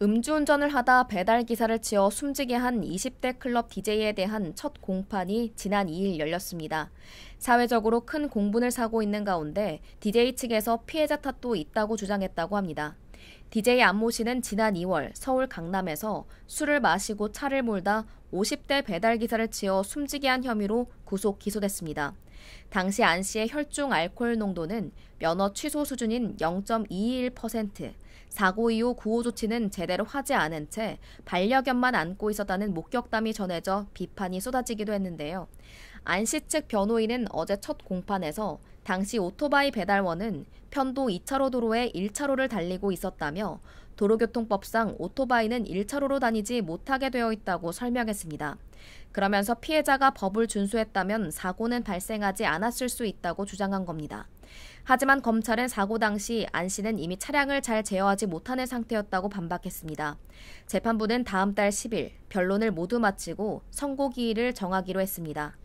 음주운전을 하다 배달 기사를 치어 숨지게 한 20대 클럽 DJ에 대한 첫 공판이 지난 2일 열렸습니다. 사회적으로 큰 공분을 사고 있는 가운데 DJ 측에서 피해자 탓도 있다고 주장했다고 합니다. DJ 안모 씨는 지난 2월 서울 강남에서 술을 마시고 차를 몰다 50대 배달 기사를 치어 숨지게 한 혐의로 구속 기소됐습니다. 당시 안 씨의 혈중 알코올 농도는 면허 취소 수준인 0.21%, 사고 이후 구호 조치는 제대로 하지 않은 채 반려견만 안고 있었다는 목격담이 전해져 비판이 쏟아지기도 했는데요. 안 씨 측 변호인은 어제 첫 공판에서 당시 오토바이 배달원은 편도 2차로 도로에 1차로를 달리고 있었다며 도로교통법상 오토바이는 1차로로 다니지 못하게 되어 있다고 설명했습니다. 그러면서 피해자가 법을 준수했다면 사고는 발생하지 않았을 수 있다고 주장한 겁니다. 하지만 검찰은 사고 당시 안 씨는 이미 차량을 잘 제어하지 못하는 상태였다고 반박했습니다. 재판부는 다음 달 10일 변론을 모두 마치고 선고 기일을 정하기로 했습니다.